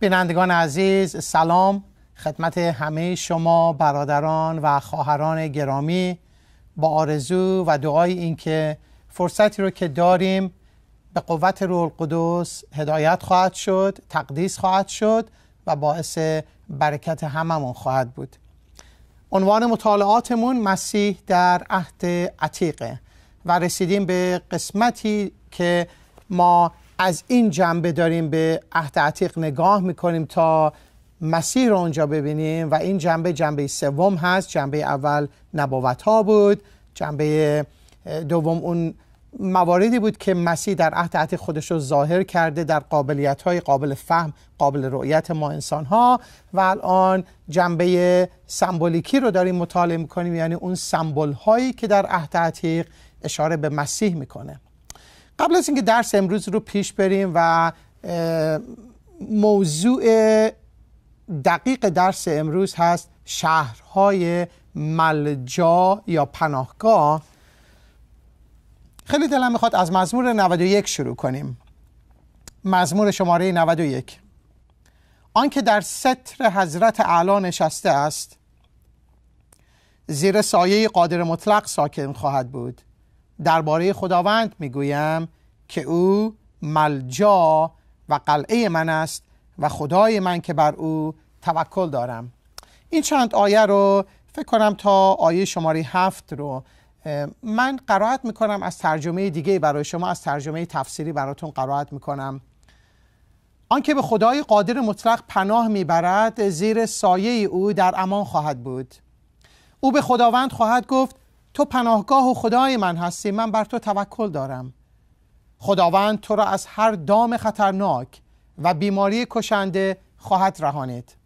بینندگان عزیز سلام خدمت همه شما برادران و خواهران گرامی با آرزو و دعای اینکه فرصتی رو که داریم به قوت روح القدس هدایت خواهد شد تقدیس خواهد شد و باعث برکت هممون خواهد بود عنوان مطالعاتمون مسیح در عهد عتیقه و رسیدیم به قسمتی که ما از این جنبه داریم به عهد عتیق نگاه میکنیم تا مسیح رو اونجا ببینیم و این جنبه جنبه سوم هست جنبه اول نبوت ها بود جنبه دوم اون مواردی بود که مسیح در عهد عتیق خودش رو ظاهر کرده در قابلیت های قابل فهم قابل رؤیت ما انسان ها و الان جنبه سمبولیکی رو داریم مطالعه میکنیم یعنی اون سمبل هایی که در عهد عتیق اشاره به مسیح میکنه قبل از اینکه درس امروز رو پیش بریم و موضوع دقیق درس امروز هست شهرهای ملجا یا پناهگاه خیلی دلم میخواد از مزمور 91 شروع کنیم مزمور شماره 91 آنکه در ستر حضرت اعلی نشسته است زیر سایه قادر مطلق ساکن خواهد بود درباره خداوند میگویم که او ملجا و قلعه من است و خدای من که بر او توکل دارم این چند آیه رو فکر کنم تا آیه شماره هفت رو من قرائت میکنم از ترجمه دیگه برای شما از ترجمه تفسیری براتون قرائت میکنم آنکه به خدای قادر مطلق پناه میبرد زیر سایه او در امان خواهد بود او به خداوند خواهد گفت تو پناهگاه و خدای من هستی من بر تو توکل دارم خداوند تو را از هر دام خطرناک و بیماری کشنده خواهد رهانید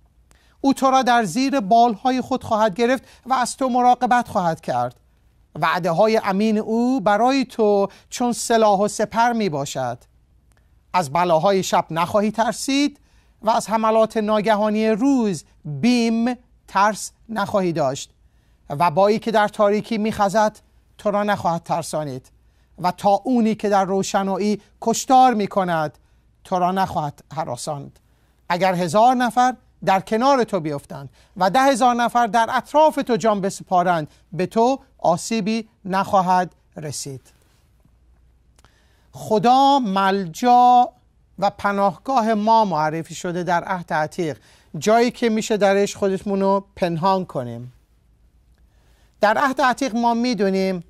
او تو را در زیر بالهای خود خواهد گرفت و از تو مراقبت خواهد کرد وعده های امین او برای تو چون سلاح و سپر می باشد از بلاهای شب نخواهی ترسید و از حملات ناگهانی روز بیم ترس نخواهی داشت و وبایی که در تاریکی میخزد تو را نخواهد ترسانید و تا اونی که در روشنایی کشتار میکند تو را نخواهد حراساند اگر هزار نفر در کنار تو بیفتند و ده هزار نفر در اطراف تو جان بسپارند به تو آسیبی نخواهد رسید خدا ملجا و پناهگاه ما معرفی شده در عهد عتیق جایی که میشه درش خودمون رو پنهان کنیم در عهد عتیق ما میدونیم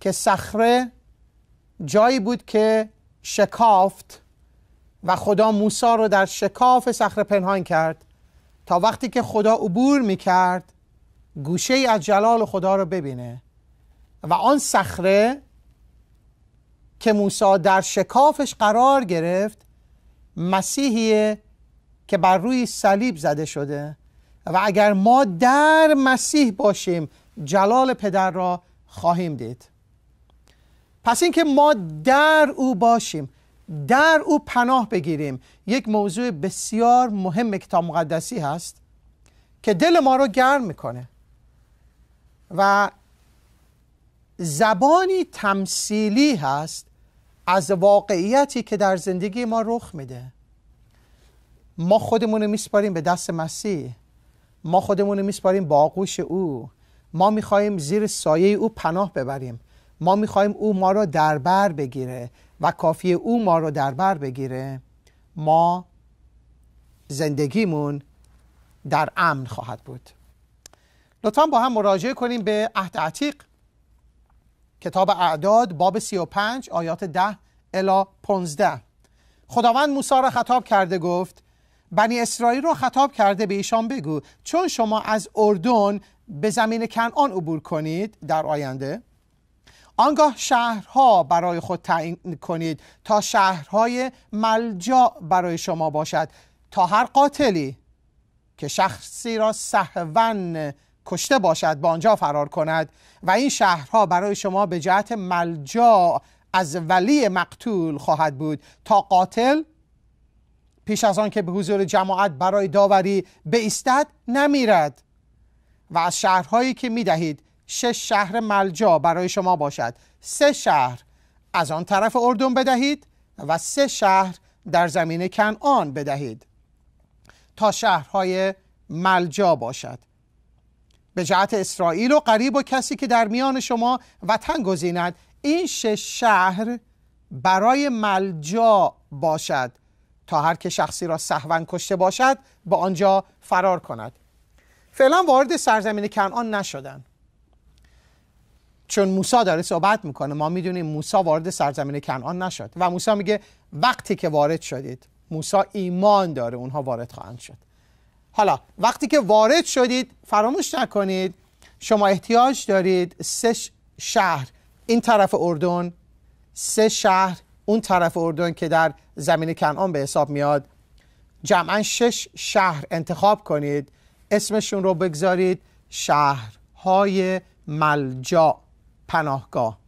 که صخره جایی بود که شکافت و خدا موسا رو در شکاف صخره پنهان کرد تا وقتی که خدا عبور کرد گوشه از جلال خدا رو ببینه و آن صخره که موسا در شکافش قرار گرفت مسیحیه که بر روی صلیب زده شده و اگر ما در مسیح باشیم جلال پدر را خواهیم دید پس اینکه ما در او باشیم در او پناه بگیریم یک موضوع بسیار مهم کتاب مقدسی هست که دل ما رو گرم میکنه و زبانی تمثیلی هست از واقعیتی که در زندگی ما رخ میده ما خودمون رو میسپاریم به دست مسیح ما خودمون رو میسپاریم با آغوش او ما میخواهیم زیر سایه او پناه ببریم ما میخواهیم او ما را بر بگیره و کافی او ما را بر بگیره ما زندگیمون در امن خواهد بود لطفا با هم مراجعه کنیم به عهد عتیق کتاب اعداد باب 35 آیات 10 الا 15 خداوند موسی را خطاب کرده گفت بنی اسرائیل رو خطاب کرده به ایشان بگو چون شما از اردن به زمین کنعان عبور کنید در آینده آنگاه شهرها برای خود تعیین کنید تا شهرهای ملجا برای شما باشد تا هر قاتلی که شخصی را سهون کشته باشد به آنجا فرار کند و این شهرها برای شما به جهت ملجا از ولی مقتول خواهد بود تا قاتل پیش از آن که به حضور جماعت برای داوری بیستد نمیرد و از شهرهایی که میدهید شش شهر ملجا برای شما باشد سه شهر از آن طرف اردن بدهید و سه شهر در زمین کنعان بدهید تا شهرهای ملجا باشد به جهت اسرائیل و قریب و کسی که در میان شما وطن گزیند این شش شهر برای ملجا باشد تا هر که شخصی را سهون کشته باشد به آنجا فرار کند فعلا وارد سرزمین کنعان نشدن چون موسی داره صحبت میکنه ما میدونیم موسی وارد سرزمین کنعان نشد و موسی میگه وقتی که وارد شدید موسی ایمان داره اونها وارد خواهند شد حالا وقتی که وارد شدید فراموش نکنید شما احتیاج دارید سه شهر این طرف اردن سه شهر اون طرف اردن که در زمین کنعان به حساب میاد جمعا شش شهر انتخاب کنید اسمشون رو بگذارید شهرهای ملجا پناهگاه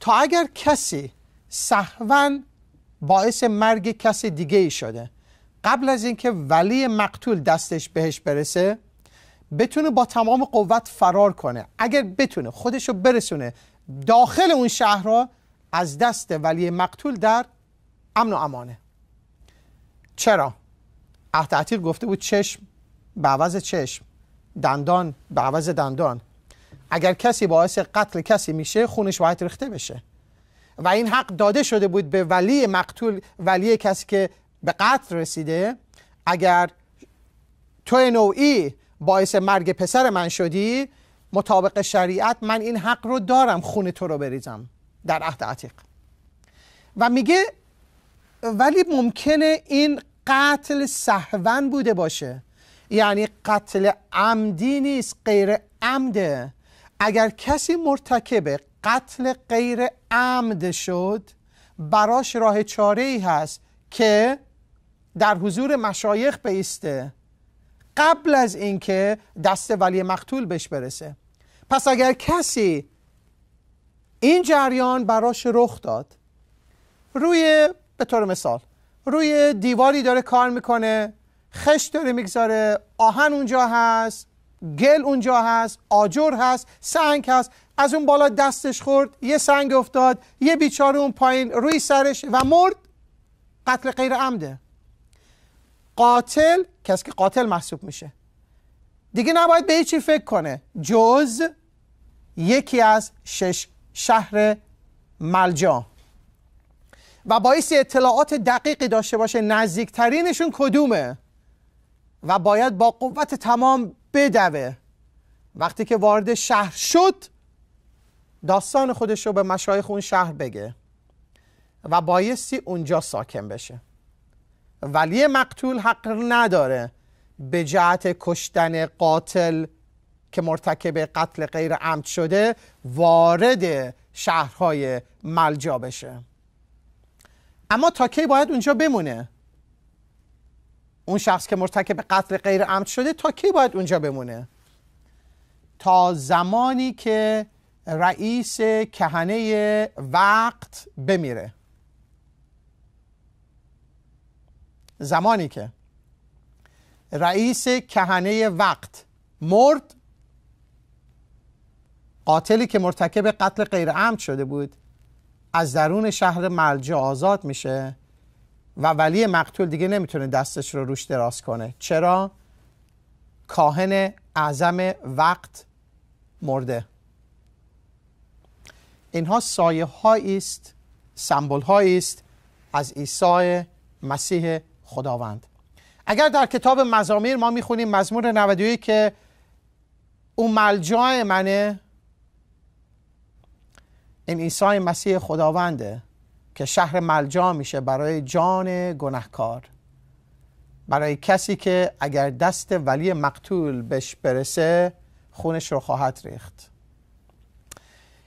تا اگر کسی سهون باعث مرگ کسی دیگه ای شده قبل از اینکه ولی مقتول دستش بهش برسه بتونه با تمام قوت فرار کنه اگر بتونه خودش رو برسونه داخل اون شهر رو از دست ولی مقتول در امن و امانه چرا؟ عهد گفته بود چشم به عوض چشم دندان به عوض دندان اگر کسی باعث قتل کسی میشه خونش باید ریخته بشه و این حق داده شده بود به ولی مقتول ولی کسی که به قتل رسیده اگر تو نوعی باعث مرگ پسر من شدی مطابق شریعت من این حق رو دارم خون تو رو بریزم در عهد عتیق و میگه ولی ممکنه این قتل سهون بوده باشه یعنی قتل عمدی نیست غیر عمده اگر کسی مرتکب قتل غیر عمد شد براش راه چاره ای هست که در حضور مشایخ بیسته قبل از اینکه دست ولی مقتول بهش برسه پس اگر کسی این جریان براش رخ داد روی به طور مثال روی دیواری داره کار میکنه خشت داره میگذاره آهن اونجا هست گل اونجا هست آجر هست سنگ هست از اون بالا دستش خورد یه سنگ افتاد یه بیچاره اون پایین روی سرش و مرد قتل غیر عمده قاتل کسی که قاتل محسوب میشه دیگه نباید به چی فکر کنه جز یکی از شش شهر ملجا و باعث اطلاعات دقیقی داشته باشه نزدیکترینشون کدومه و باید با قوت تمام بدوه وقتی که وارد شهر شد داستان خودش رو به مشایخ اون شهر بگه و بایستی اونجا ساکن بشه ولی مقتول حق نداره به جهت کشتن قاتل که مرتکب قتل غیر عمد شده وارد شهرهای ملجا بشه اما تا کی باید اونجا بمونه اون شخص که مرتکب قتل غیر عمد شده تا کی باید اونجا بمونه تا زمانی که رئیس کهنه وقت بمیره زمانی که رئیس کهنه وقت مرد قاتلی که مرتکب قتل غیر عمد شده بود از درون شهر ملجا آزاد میشه و ولی مقتول دیگه نمیتونه دستش رو روش دراز کنه چرا؟ کاهن اعظم وقت مرده اینها سایه هایی است سمبل هایی است از عیسی مسیح خداوند اگر در کتاب مزامیر ما میخونیم مزمور 91 که اون ملجای منه این عیسی مسیح خداونده که شهر ملجا میشه برای جان گناهکار برای کسی که اگر دست ولی مقتول بهش برسه خونش رو خواهد ریخت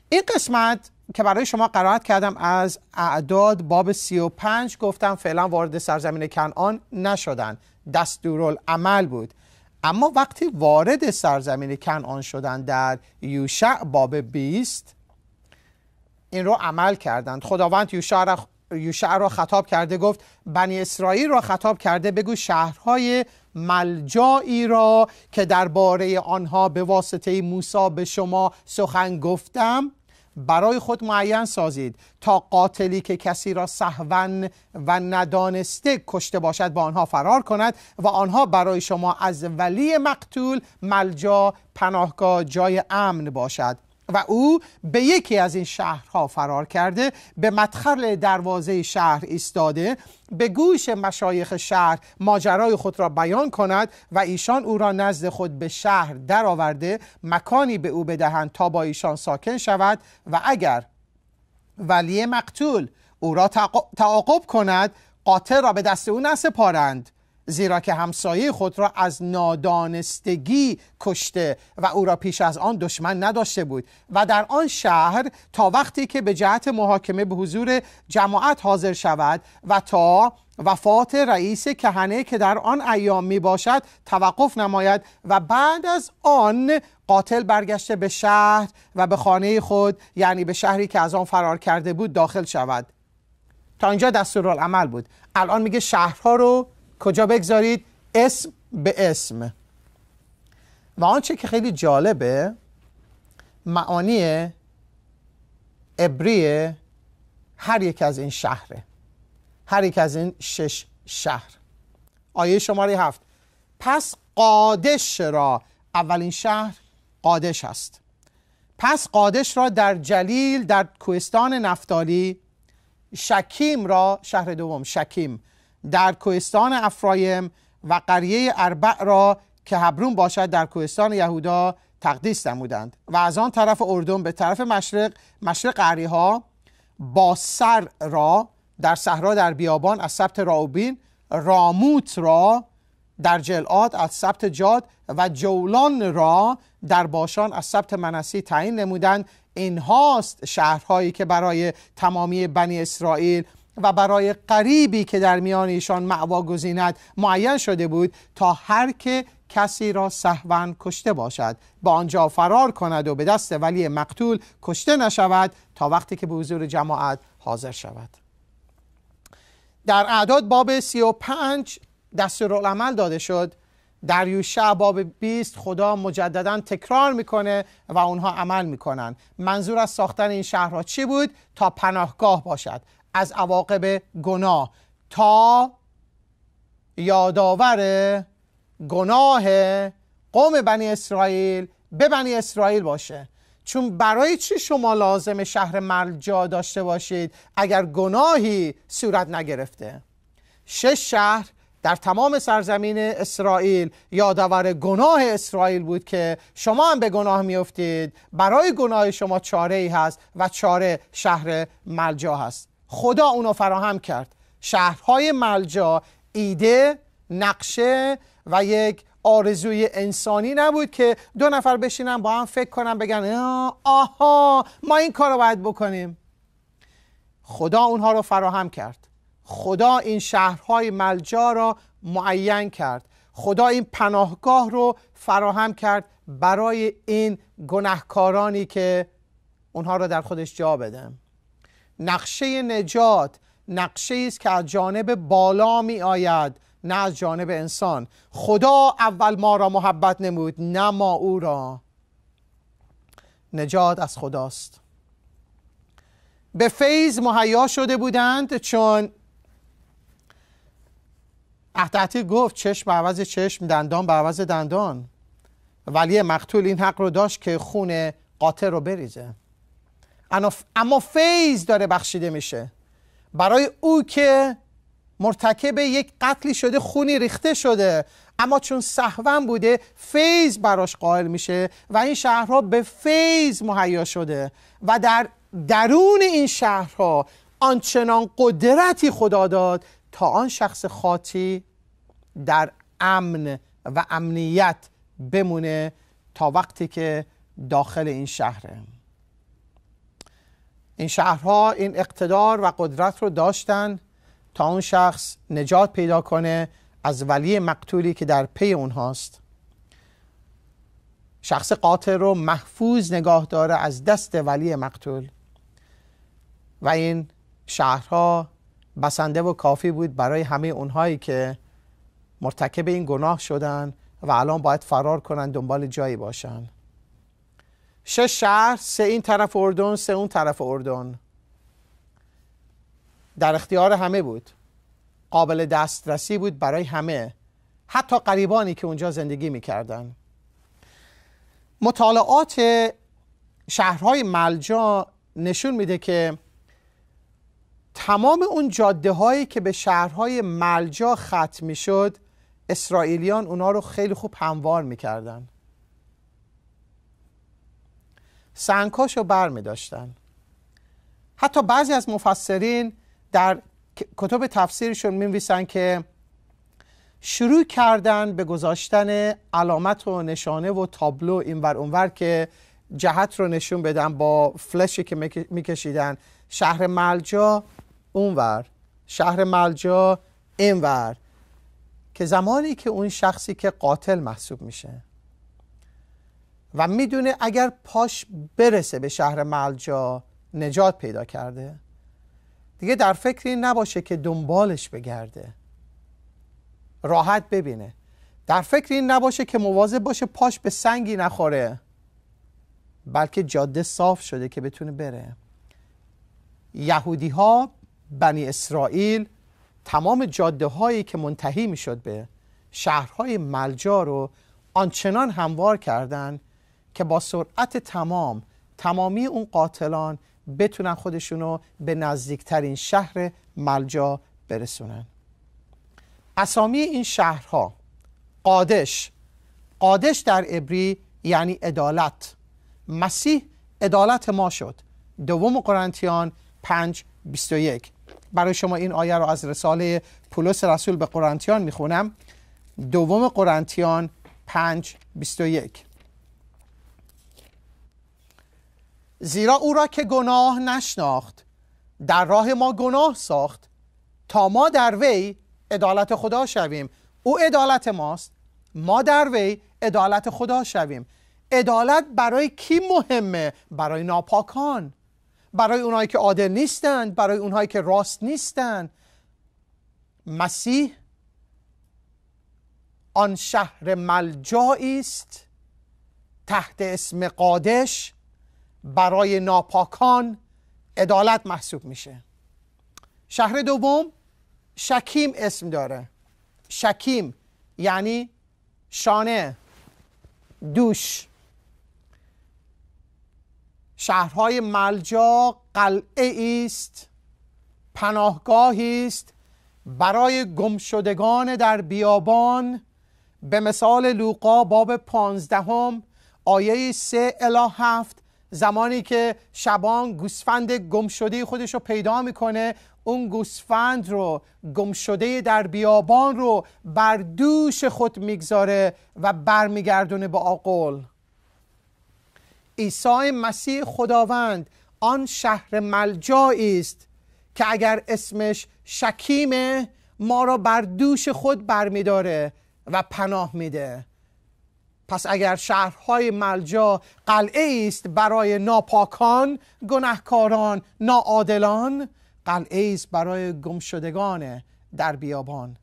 این قسمت که برای شما قرائت کردم از اعداد باب 35 گفتم فعلا وارد سرزمین کنعان نشدن عمل بود اما وقتی وارد سرزمین کنعان شدن در یوشع باب 20 این رو عمل کردند خداوند یوشع را خطاب کرده گفت بنی اسرائیل را خطاب کرده بگو شهرهای ملجایی را که درباره آنها به واسطه موسی به شما سخن گفتم برای خود معین سازید تا قاتلی که کسی را سهوا و ندانسته کشته باشد با آنها فرار کند و آنها برای شما از ولی مقتول ملجا پناهگاه جای امن باشد و او به یکی از این شهرها فرار کرده به مدخل دروازه شهر ایستاده به گوش مشایخ شهر ماجرای خود را بیان کند و ایشان او را نزد خود به شهر درآورده مکانی به او بدهند تا با ایشان ساکن شود و اگر ولی مقتول او را تعاقب کند قاتل را به دست او نسپارند زیرا که همسایه خود را از نادانستگی کشته و او را پیش از آن دشمن نداشته بود و در آن شهر تا وقتی که به جهت محاکمه به حضور جماعت حاضر شود و تا وفات رئیس کهنه که در آن ایام می باشد توقف نماید و بعد از آن قاتل برگشته به شهر و به خانه خود یعنی به شهری که از آن فرار کرده بود داخل شود تا اینجا دستورالعمل بود الان میگه شهرها رو کجا بگذارید اسم به اسم و آنچه که خیلی جالبه معانی ابری هر یک از این شهره هر یک از این شش شهر آیه شماره هفت پس قادش را اولین شهر قادش است پس قادش را در جلیل در کوهستان نفتالی شکیم را شهر دوم شکیم در کوهستان افرایم و قریه اربع را که هبرون باشد در کوهستان یهودا تقدیس نمودند و از آن طرف اردن به طرف مشرق مشرق قریه ها با سر را در صحرا در بیابان از سبت راوبین راموت را در جلعات از سبت جاد و جولان را در باشان از سبت منسی تعیین نمودند اینهاست شهرهایی که برای تمامی بنی اسرائیل و برای قریبی که در میان ایشان معوا گزیند معین شده بود تا هر که کسی را سهون کشته باشد با آنجا فرار کند و به دست ولی مقتول کشته نشود تا وقتی که به حضور جماعت حاضر شود در اعداد باب 35 دستورالعمل داده شد در یوشع باب 20 خدا مجددا تکرار میکنه و اونها عمل میکنن منظور از ساختن این شهرها چی بود تا پناهگاه باشد از عواقب گناه تا یادآور گناه قوم بنی اسرائیل به بنی اسرائیل باشه چون برای چی شما لازم شهر ملجا داشته باشید اگر گناهی صورت نگرفته شش شهر در تمام سرزمین اسرائیل یادآور گناه اسرائیل بود که شما هم به گناه میافتید برای گناه شما چاره ای هست و چاره شهر ملجا هست خدا اونو فراهم کرد شهرهای ملجا ایده نقشه و یک آرزوی انسانی نبود که دو نفر بشینن با هم فکر کنن بگن آها ما این کار رو باید بکنیم خدا اونها رو فراهم کرد خدا این شهرهای ملجا را معین کرد خدا این پناهگاه رو فراهم کرد برای این گناهکارانی که اونها رو در خودش جا بدن نقشه نجات نقشه است که از جانب بالا می آید نه از جانب انسان خدا اول ما را محبت نمود نه ما او را نجات از خداست به فیض مهیا شده بودند چون تحتی گفت چشم به عوض چشم دندان به عوض دندان ولی مقتول این حق رو داشت که خون قاتل رو بریزه اما فیض داره بخشیده میشه برای او که مرتکب یک قتلی شده خونی ریخته شده اما چون صحوان بوده فیض براش قائل میشه و این شهرها به فیض مهیا شده و در درون این شهرها آنچنان قدرتی خدا داد تا آن شخص خاطی در امن و امنیت بمونه تا وقتی که داخل این شهره این شهرها این اقتدار و قدرت رو داشتن تا اون شخص نجات پیدا کنه از ولی مقتولی که در پی اونهاست شخص قاتل رو محفوظ نگاه داره از دست ولی مقتول و این شهرها بسنده و کافی بود برای همه اونهایی که مرتکب این گناه شدن و الان باید فرار کنن دنبال جایی باشن شش شهر سه این طرف اردن سه اون طرف اردن در اختیار همه بود قابل دسترسی بود برای همه حتی قریبانی که اونجا زندگی میکردن مطالعات شهرهای ملجا نشون میده که تمام اون جاده هایی که به شهرهای ملجا ختم میشد اسرائیلیان اونا رو خیلی خوب هموار میکردن سنگهاش رو بر می داشتن. حتی بعضی از مفسرین در کتب تفسیرشون می که شروع کردن به گذاشتن علامت و نشانه و تابلو اینور اونور که جهت رو نشون بدن با فلشی که میکشیدن شهر ملجا اونور شهر ملجا اینور که زمانی که اون شخصی که قاتل محسوب میشه و میدونه اگر پاش برسه به شهر ملجا نجات پیدا کرده دیگه در فکری نباشه که دنبالش بگرده راحت ببینه در فکر این نباشه که مواظب باشه پاش به سنگی نخوره بلکه جاده صاف شده که بتونه بره یهودی ها بنی اسرائیل تمام جاده هایی که منتهی میشد به شهرهای ملجا رو آنچنان هموار کردند که با سرعت تمام تمامی اون قاتلان بتونن خودشونو به نزدیکترین شهر ملجا برسونن اسامی این شهرها قادش قادش در عبری یعنی عدالت مسیح عدالت ما شد دوم قرنتیان 5 21 برای شما این آیه رو از رساله پولس رسول به قرنتیان میخونم دوم قرنتیان 5 21 زیرا او را که گناه نشناخت در راه ما گناه ساخت تا ما در وی عدالت خدا شویم او عدالت ماست ما در وی عدالت خدا شویم عدالت برای کی مهمه برای ناپاکان برای اونایی که عادل نیستند برای اونایی که راست نیستند مسیح آن شهر ملجایی است تحت اسم قادش برای ناپاکان عدالت محسوب میشه شهر دوم شکیم اسم داره شکیم یعنی شانه دوش شهرهای ملجا قلعه است پناهگاهی است برای گمشدگان در بیابان به مثال لوقا باب پانزدهم آیه سه الا هفت زمانی که شبان گوسفند گم شده خودش رو پیدا میکنه اون گوسفند رو گم شده در بیابان رو بر دوش خود میگذاره و برمیگردونه به آقل عیسی مسیح خداوند آن شهر ملجایی است که اگر اسمش شکیمه ما را بر دوش خود برمیداره و پناه میده پس اگر شهرهای ملجا قلعه است برای ناپاکان گنهکاران ناعادلان قلعه است برای گمشدگان در بیابان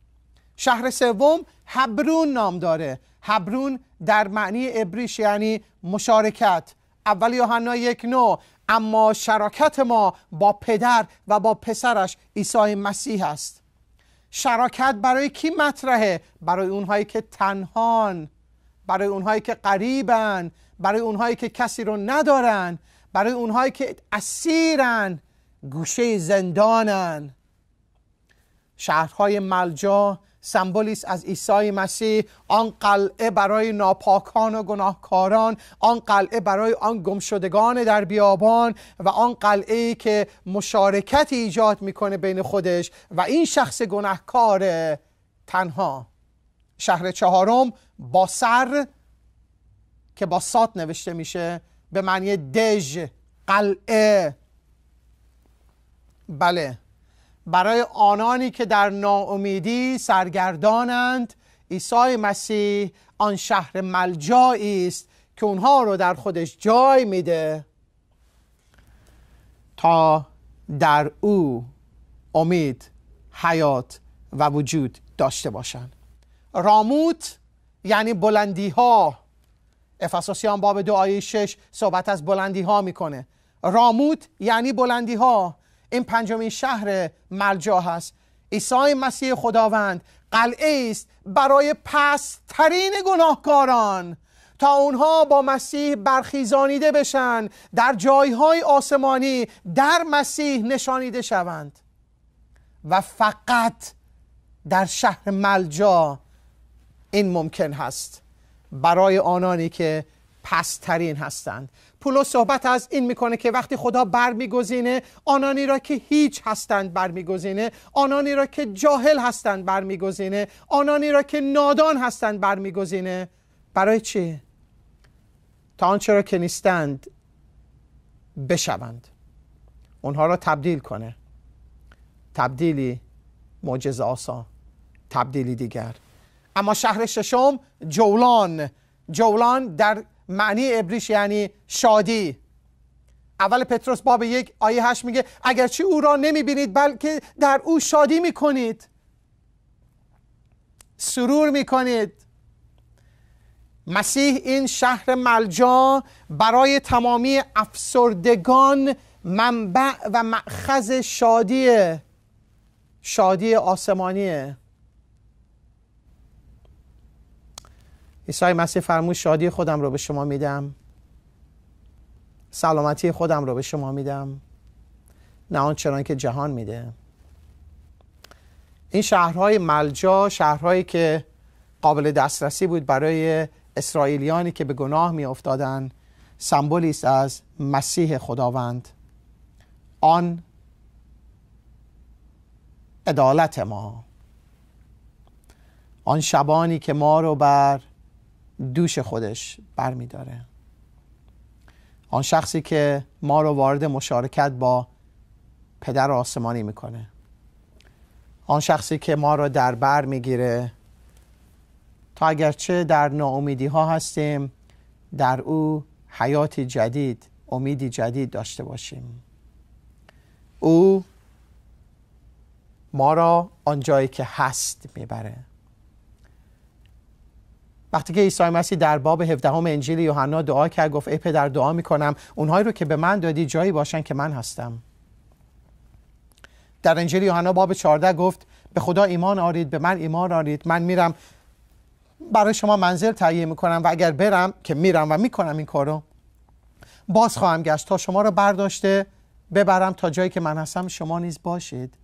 شهر سوم حبرون نام داره حبرون در معنی ابریش یعنی مشارکت اول یوحنا یک نو اما شراکت ما با پدر و با پسرش عیسی مسیح است شراکت برای کی مطرحه برای اونهایی که تنهان برای اونهایی که قریبن برای اونهایی که کسی رو ندارن برای اونهایی که اسیرن گوشه زندانن شهرهای ملجا سمبولیس از عیسی مسیح آن قلعه برای ناپاکان و گناهکاران آن قلعه برای آن گمشدگان در بیابان و آن قلعه که مشارکت ایجاد میکنه بین خودش و این شخص گناهکار تنها شهر چهارم با سر که با سات نوشته میشه به معنی دژ قلعه بله برای آنانی که در ناامیدی سرگردانند عیسی مسیح آن شهر ملجایی است که اونها رو در خودش جای میده تا در او امید حیات و وجود داشته باشند راموت یعنی بلندی ها افساسیان باب دو آیه شش صحبت از بلندی ها میکنه راموت یعنی بلندی ها این پنجمین شهر ملجا هست عیسی مسیح خداوند قلعه است برای پسترین گناهکاران تا اونها با مسیح برخیزانیده بشن در جایهای آسمانی در مسیح نشانیده شوند و فقط در شهر ملجا این ممکن هست برای آنانی که پسترین هستند پولو صحبت از این میکنه که وقتی خدا برمیگزینه آنانی را که هیچ هستند برمیگزینه آنانی را که جاهل هستند برمیگزینه آنانی را که نادان هستند برمیگزینه برای چی تا آنچه را که نیستند بشوند اونها را تبدیل کنه تبدیلی معجزه آسا تبدیلی دیگر اما شهر ششم جولان جولان در معنی ابریش یعنی شادی اول پتروس باب یک آیه هشت میگه اگرچه او را نمیبینید بلکه در او شادی میکنید سرور میکنید مسیح این شهر ملجا برای تمامی افسردگان منبع و مأخذ شادیه شادی آسمانیه عیسی مسیح فرمود شادی خودم رو به شما میدم سلامتی خودم رو به شما میدم نه آنچنان که جهان میده این شهرهای ملجا شهرهایی که قابل دسترسی بود برای اسرائیلیانی که به گناه می افتادن از مسیح خداوند آن عدالت ما آن شبانی که ما رو بر دوش خودش برمیداره آن شخصی که ما رو وارد مشارکت با پدر آسمانی میکنه آن شخصی که ما رو در بر میگیره تا اگرچه در ناامیدی ها هستیم در او حیاتی جدید امیدی جدید داشته باشیم او ما را آنجایی که هست میبره وقتی که عیسی مسیح در باب 17 انجیل یوحنا دعا کرد گفت ای پدر دعا میکنم اونهایی رو که به من دادی جایی باشن که من هستم در انجیل یوحنا باب 14 گفت به خدا ایمان آرید به من ایمان آرید من میرم برای شما منزل تهیه میکنم و اگر برم که میرم و میکنم این کارو باز خواهم گشت تا شما رو برداشته ببرم تا جایی که من هستم شما نیز باشید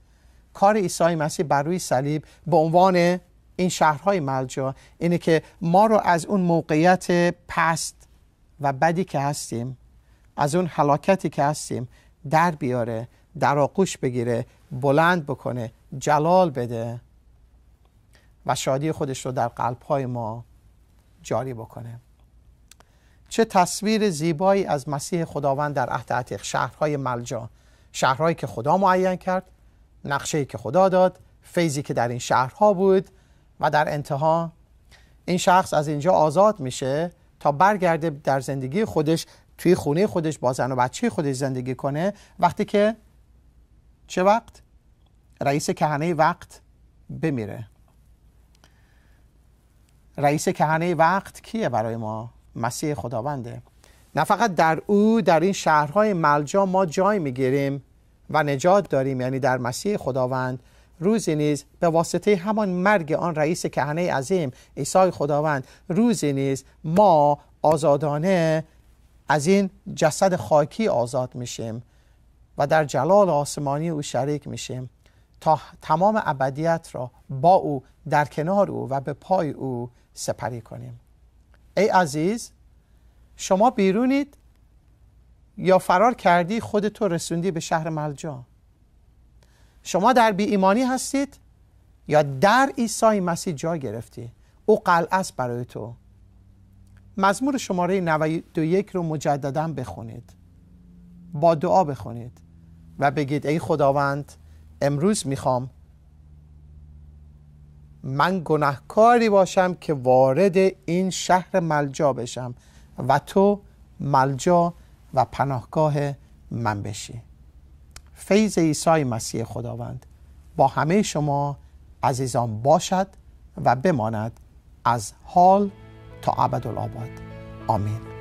کار عیسی مسیح بر روی صلیب به عنوان این شهرهای ملجا اینه که ما رو از اون موقعیت پست و بدی که هستیم از اون حلاکتی که هستیم در بیاره در آغوش بگیره بلند بکنه جلال بده و شادی خودش رو در قلبهای ما جاری بکنه چه تصویر زیبایی از مسیح خداوند در عهد عتیق شهرهای ملجا شهرهایی که خدا معین کرد نقشه‌ای که خدا داد فیضی که در این شهرها بود و در انتها این شخص از اینجا آزاد میشه تا برگرده در زندگی خودش توی خونه خودش با زن و بچه خودش زندگی کنه وقتی که چه وقت رئیس کهنه وقت بمیره رئیس کهنه وقت کیه برای ما مسیح خداونده نه فقط در او در این شهرهای ملجا ما جای میگیریم و نجات داریم یعنی در مسیح خداوند روزی نیز به واسطه همان مرگ آن رئیس کهنه عظیم عیسی خداوند روزی نیز ما آزادانه از این جسد خاکی آزاد میشیم و در جلال آسمانی او شریک میشیم تا تمام ابدیت را با او در کنار او و به پای او سپری کنیم ای عزیز شما بیرونید یا فرار کردی خودتو رسوندی به شهر ملجا شما در بی ایمانی هستید یا در عیسی مسیح جا گرفتی او قلعه است برای تو مزمور شماره 91 رو مجددا بخونید با دعا بخونید و بگید ای خداوند امروز میخوام من گناهکاری باشم که وارد این شهر ملجا بشم و تو ملجا و پناهگاه من بشی فیض عیسی مسیح خداوند با همه شما عزیزان باشد و بماند از حال تا عبدالآباد آمین